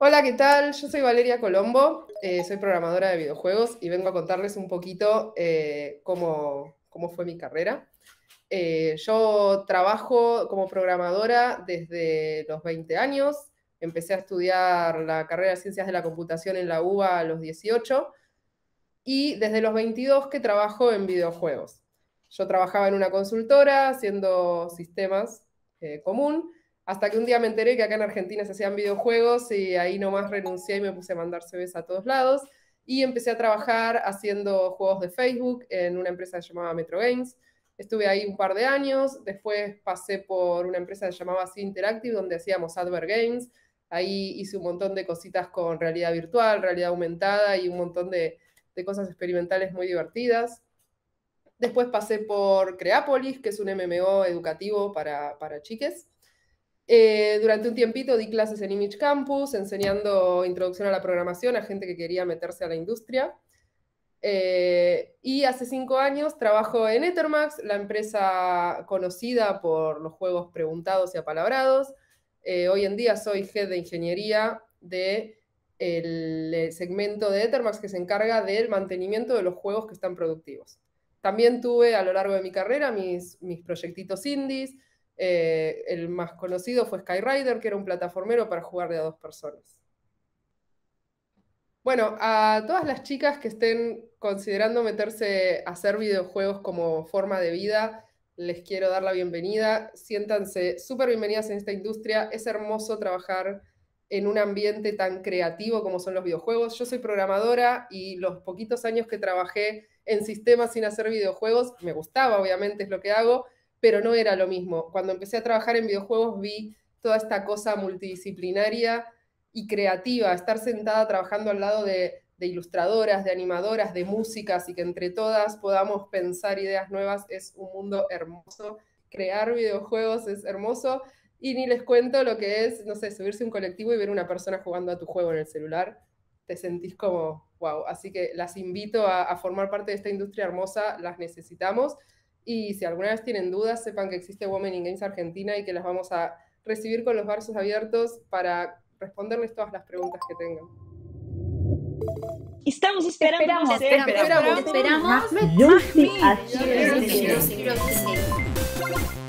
Hola, ¿qué tal? Yo soy Valeria Colombo, eh, soy programadora de videojuegos y vengo a contarles un poquito eh, cómo, fue mi carrera. Eh, yo trabajo como programadora desde los 20 años, empecé a estudiar la carrera de ciencias de la computación en la UBA a los 18 y desde los 22 que trabajo en videojuegos. Yo trabajaba en una consultora haciendo sistemas común hasta que un día me enteré que acá en Argentina se hacían videojuegos y ahí nomás renuncié y me puse a mandar CVs a todos lados. Y empecé a trabajar haciendo juegos de Facebook en una empresa llamada Metro Games. Estuve ahí un par de años, después pasé por una empresa que se llamaba Interactive, donde hacíamos Advert Games. Ahí hice un montón de cositas con realidad virtual, realidad aumentada y un montón de, cosas experimentales muy divertidas. Después pasé por Creapolis, que es un MMO educativo para, para chiques. Eh, durante un tiempito di clases en Image Campus, enseñando introducción a la programación a gente que quería meterse a la industria. Eh, y hace cinco años trabajo en Ethermax, la empresa conocida por los juegos preguntados y apalabrados. Eh, hoy en día soy jefe de ingeniería del el segmento de Ethermax que se encarga del mantenimiento de los juegos que están productivos. También tuve a lo largo de mi carrera mis, mis proyectitos indies, eh, el más conocido fue Skyrider, que era un plataformero para jugar de a dos personas. Bueno, a todas las chicas que estén considerando meterse a hacer videojuegos como forma de vida, les quiero dar la bienvenida. Siéntanse súper bienvenidas en esta industria. Es hermoso trabajar en un ambiente tan creativo como son los videojuegos. Yo soy programadora y los poquitos años que trabajé en sistemas sin hacer videojuegos, me gustaba, obviamente es lo que hago, pero no era lo mismo. Cuando empecé a trabajar en videojuegos vi toda esta cosa multidisciplinaria y creativa, estar sentada trabajando al lado de, ilustradoras, de animadoras, de músicas y que entre todas podamos pensar ideas nuevas es un mundo hermoso. Crear videojuegos es hermoso y ni les cuento lo que es, no sé, subirse a un colectivo y ver una persona jugando a tu juego en el celular. Te sentís como, wow. Así que las invito a formar parte de esta industria hermosa, las necesitamos. Y si alguna vez tienen dudas, sepan que existe Women in Games Argentina y que las vamos a recibir con los brazos abiertos para responderles todas las preguntas que tengan. Estamos esperando. Esperamos, esperamos, esperamos.